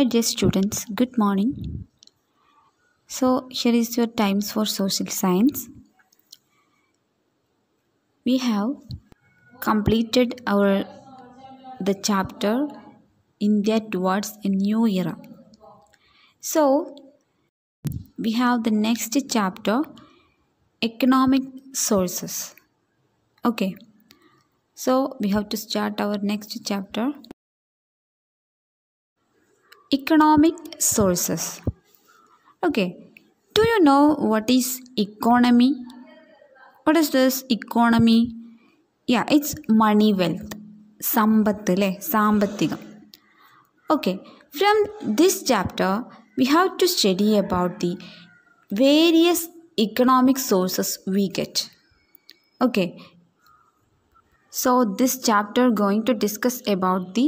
Hi dear students, good morning. So here is your times for social science. We have completed our the chapter India towards a new era. So we have the next chapter economic sources. Okay. So we have to start our next chapter economic sources okay do you know what is economy what is this economy yeah it's money wealth sambathile sambathigam okay from this chapter we have to study about the various economic sources we get okay so this chapter going to discuss about the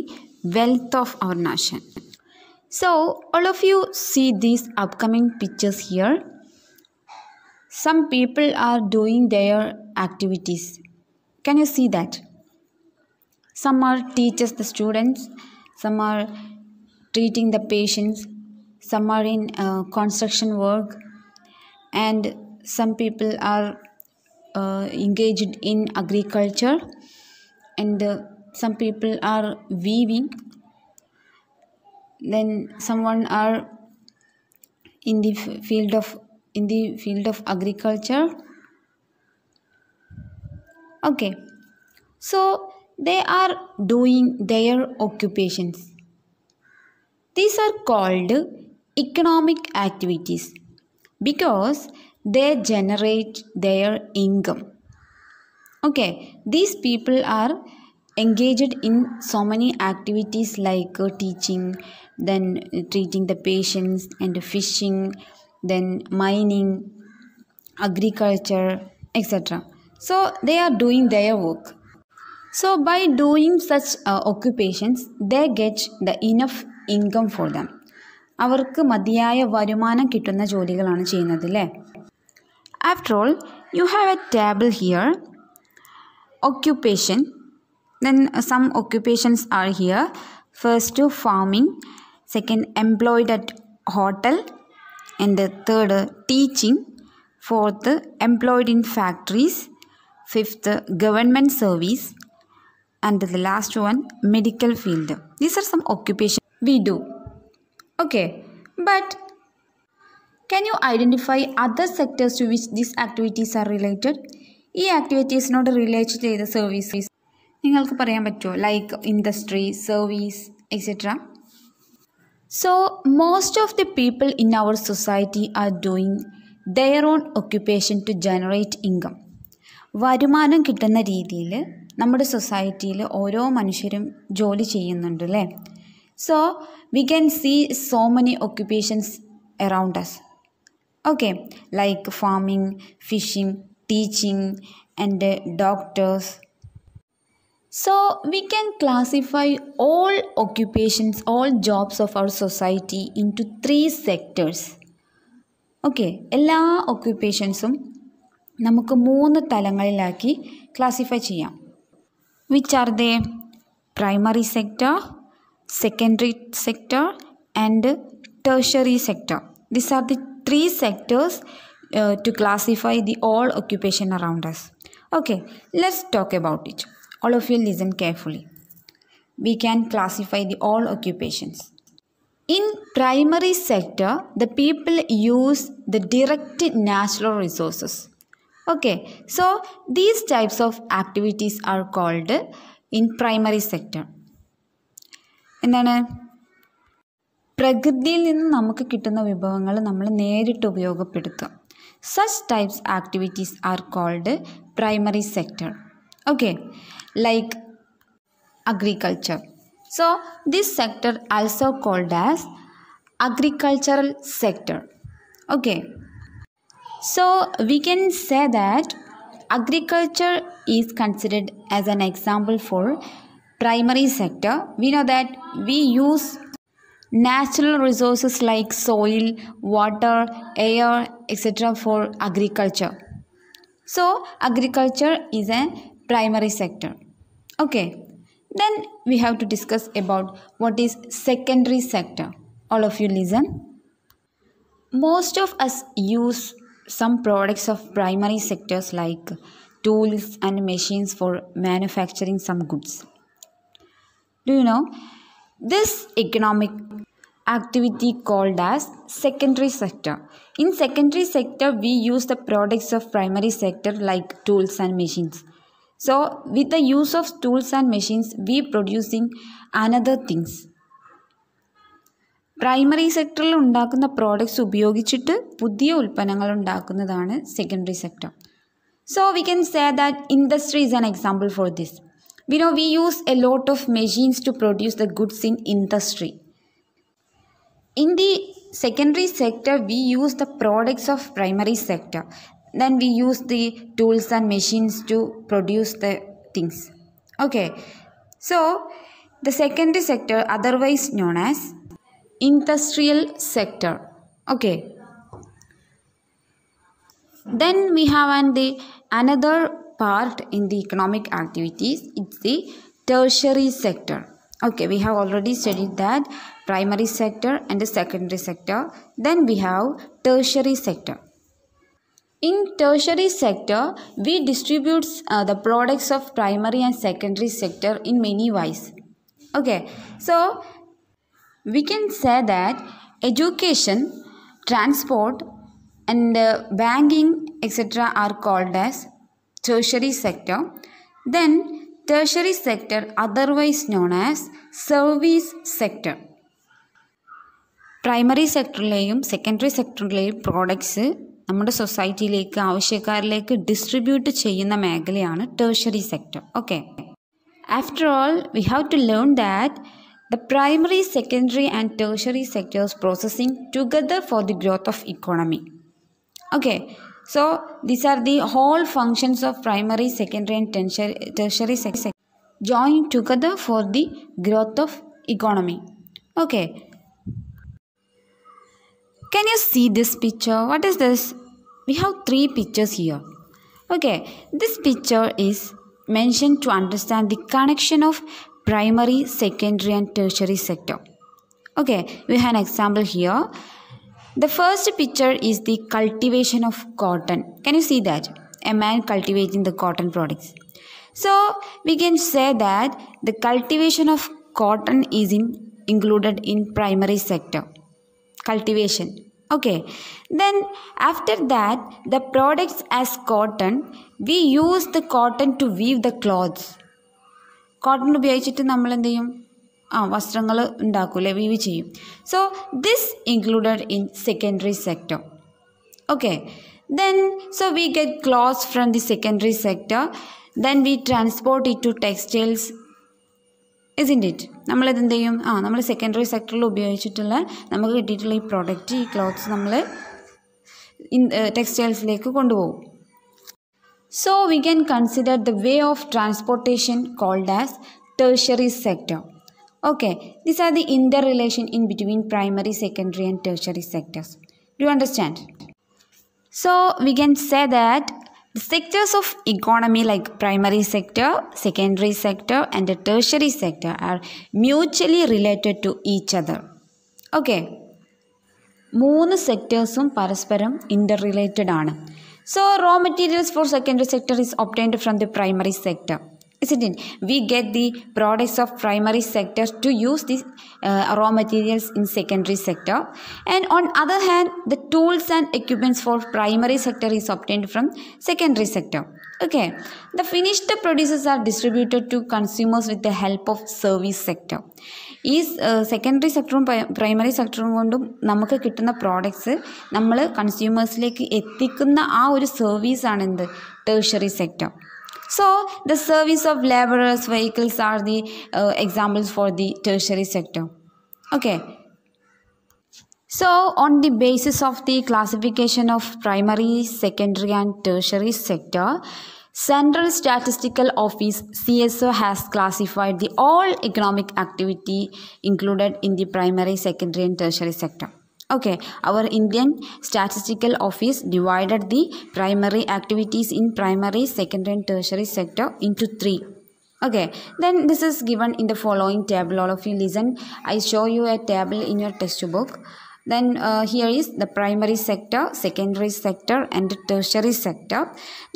wealth of our nation so all of you see these upcoming pictures here. Some people are doing their activities. Can you see that? Some are teaching the students, some are treating the patients, some are in uh, construction work and some people are uh, engaged in agriculture and uh, some people are weaving then someone are in the field of in the field of agriculture okay so they are doing their occupations these are called economic activities because they generate their income okay these people are engaged in so many activities like uh, teaching then uh, treating the patients and fishing then mining agriculture etc so they are doing their work so by doing such uh, occupations they get the enough income for them അവർക്ക് മതിയായ വരുമാനം കിട്ടുന്ന ജോലികളാണ് ചെയ്യുന്നത് അല്ലേ after all you have a table here occupation then uh, some occupations are here. First to farming, second employed at hotel, and the third uh, teaching, fourth uh, employed in factories, fifth government service, and the last one medical field. These are some occupations we do. Okay, but can you identify other sectors to which these activities are related? E activity is not related to the services. നിങ്ങൾക്ക് പറയാൻ പറ്റുമോ like industry service etcetera so most of the people in our society are doing their own occupation to generate income വരുമാനം കിട്ടുന്ന രീതിയിൽ നമ്മുടെ സൊസൈറ്റിയിൽ ഓരോ മനുഷ്യരും ജോലി ചെയ്യുന്നുണ്ട് അല്ലേ so we can see so many occupations around us okay like farming fishing teaching and doctors So we can classify all occupations, all jobs of our society into three sectors. Okay, all occupations, നമുക്ക് മൂന്ന് തലങ്ങളിലാക്കി classify ചെയ്യാം which are they primary sector secondary sector tertiary sector. These are the three sectors uh, to classify the all occupation around us. Okay, let's talk about it. All of you listen carefully. We can classify the all occupations. In primary sector, the people use the direct natural resources. Okay, so these types of activities are called in primary sector. എന്താണ് പ്രകൃതിയിൽ നിന്ന് നമുക്ക് കിട്ടുന്ന വിഭവങ്ങൾ നമ്മൾ നേരിട്ട് ഉപയോഗപ്പെടുത്തുക such types activities are called primary sector okay like agriculture so this sector also called as agricultural sector okay so we can say that agriculture is considered as an example for primary sector we know that we use natural resources like soil water air etc for agriculture so agriculture is an primary sector. Okay, then we have to discuss about what is secondary sector. All of you listen. Most of us use some products of primary sectors like tools and machines for manufacturing some goods. Do you know? This economic activity called as secondary sector. In secondary sector, we use the products of primary sector like tools and machines. So with the use of tools and machines, we are producing another things. Primary sector lo products ubiyogi chittu, pudhiyo ulpanangal secondary sector. So we can say that industry is an example for this. We know we use a lot of machines to produce the goods in industry. In the secondary sector, we use the products of primary sector then we use the tools and machines to produce the things okay so the secondary sector otherwise known as industrial sector okay then we have and the another part in the economic activities it's the tertiary sector okay we have already studied that primary sector and the secondary sector then we have tertiary sector in tertiary sector, we distribute uh, the products of primary and secondary sector in many ways. Okay, so we can say that education, transport and uh, banking etc. are called as tertiary sector. Then tertiary sector otherwise known as service sector. Primary sector layum, secondary sector സെക്ടറിലെയും products. Our society like like a distribute change in the distribute ചെയ്യുന്ന മേഖലയാണ് tertiary sector. Okay. After all, we have to learn that The primary, secondary and tertiary sectors processing together for the growth of economy. Okay, so these are the whole functions of primary, secondary and tertiary, tertiary sector joined together for the growth of economy. Okay. Can you see this picture? What is this? We have three pictures here. Okay, this picture is mentioned to understand the connection of primary, secondary and tertiary sector. Okay, we have an example here. The first picture is the cultivation of cotton. Can you see that? A man cultivating the cotton products. So, we can say that the cultivation of cotton is in, included in primary sector cultivation. Okay, then after that, the products as cotton, we use the cotton to weave the clothes. Cotton to be used so this included in secondary sector okay then so we get clothes from the secondary sector then we transport it to textiles ഇസിൻ്റ് it നമ്മളിത് എന്ത് ചെയ്യും ആ നമ്മൾ secondary സെക്ടറിൽ ഉപയോഗിച്ചിട്ടുള്ള നമുക്ക് കിട്ടിയിട്ടുള്ള ഈ പ്രോഡക്റ്റ് ഈ ക്ലോത്ത്സ് നമ്മൾ ടെക്സ്റ്റൈൽസിലേക്ക് കൊണ്ടുപോകും so we can consider the way of transportation called as tertiary sector okay these are the interrelation in between primary secondary and tertiary sectors do understand so we can say that The Sectors of economy like primary sector, secondary sector and the tertiary sector are mutually related to each other. Okay. Moon sectors um parasparam interrelated. Anna. So raw materials for secondary sector is obtained from the primary sector. isn't it? We get the products of primary sector to use these uh, raw materials in secondary sector. And on other hand, the tools and equipments for primary sector is obtained from secondary sector. Okay. The finished producers are distributed to consumers with the help of service sector. ഈ secondary സെക്ടറും primary സെക്ടറും കൊണ്ടും നമുക്ക് കിട്ടുന്ന products നമ്മൾ കൺസ്യൂമേഴ്സിലേക്ക് എത്തിക്കുന്ന ആ ഒരു സർവീസാണ് എന്ത് tertiary sector So the service of laborers vehicles are the uh, examples for the tertiary sector. Okay. So, on the basis of the classification of primary, secondary, and tertiary sector, Central Statistical Office CSO has classified the all economic activity included in the primary, secondary, and tertiary sector okay our indian statistical office divided the primary activities in primary secondary and tertiary sector into three okay then this is given in the following table all of you listen i show you a table in your test book then uh, here is the primary sector secondary sector and tertiary sector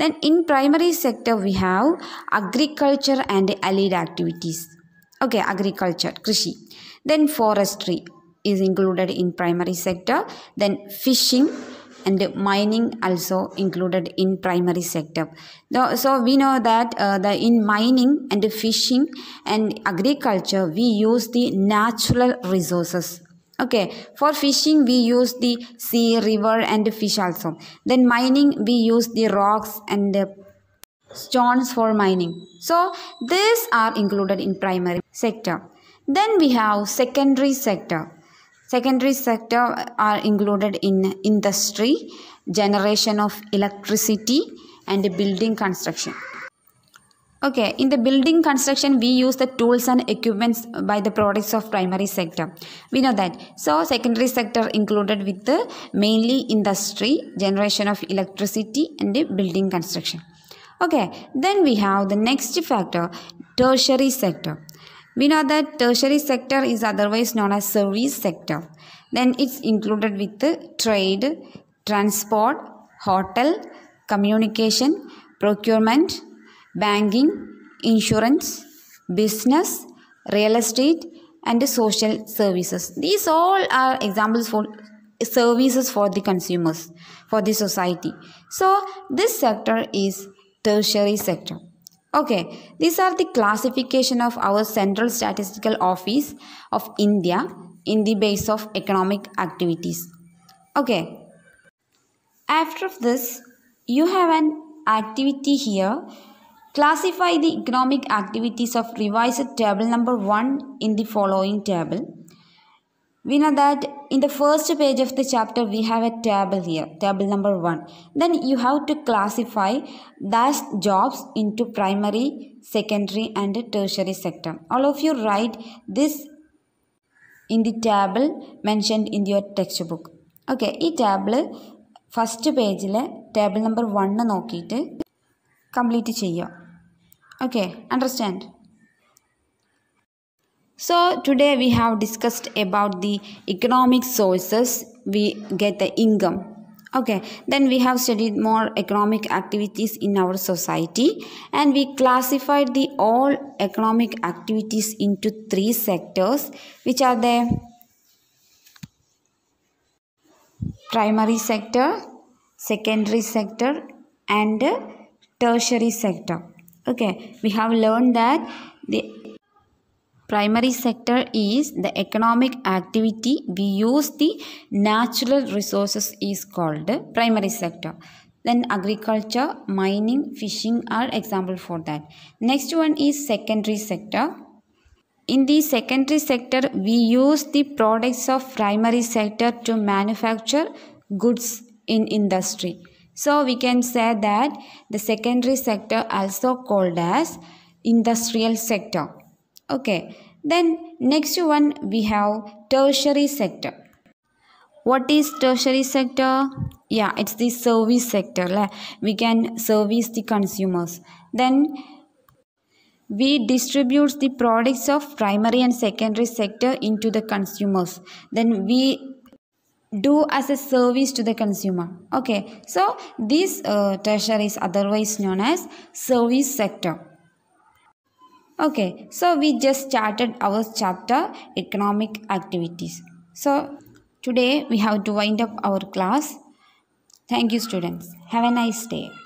then in primary sector we have agriculture and allied activities okay agriculture krishi then forestry is included in primary sector then fishing and mining also included in primary sector. So we know that uh, the in mining and fishing and agriculture we use the natural resources. Okay, for fishing we use the sea, river and fish also. Then mining we use the rocks and stones for mining. So these are included in primary sector. Then we have secondary sector Secondary sector are included in industry, generation of electricity and building construction. Okay, in the building construction, we use the tools and equipments by the products of primary sector. We know that. So, secondary sector included with the mainly industry, generation of electricity and building construction. Okay, then we have the next factor, tertiary sector. We know that tertiary sector is otherwise known as service sector. Then it's included with trade, transport, hotel, communication, procurement, banking, insurance, business, real estate and social services. These all are examples for services for the consumers, for the society. So this sector is tertiary sector. Okay, these are the classification of our Central Statistical Office of India in the base of economic activities. Okay, after this, you have an activity here. Classify the economic activities of revised table number 1 in the following table. We know that in the first page of the chapter we have a table here, table number 1. Then you have to classify those jobs into primary, secondary and tertiary sector. All of you write this in the table mentioned in your textbook. Okay ഈ table, first പേജിലെ table number one നോക്കിയിട്ട് complete ചെയ്യുക Okay, understand? So today we have discussed about the economic sources we get the income. Okay, then we have studied more economic activities in our society and we classified the all economic activities into three sectors which are the primary sector, secondary sector and tertiary sector. Okay, we have learned that the Primary sector is the economic activity we use the natural resources is called primary sector. Then agriculture, mining, fishing are example for that. Next one is secondary sector. In the secondary sector, we use the products of primary sector to manufacture goods in industry. So we can say that the secondary sector also called as industrial sector. Okay, then next one we have tertiary sector. What is tertiary sector? Yeah, it's the service sector. We can service the consumers. Then we distribute the products of primary and secondary sector into the consumers. Then we do as a service to the consumer okay so this uh, tertiary is otherwise known as service sector Okay, so we just started our chapter economic activities. So today we have to wind up our class. Thank you students. Have a nice day.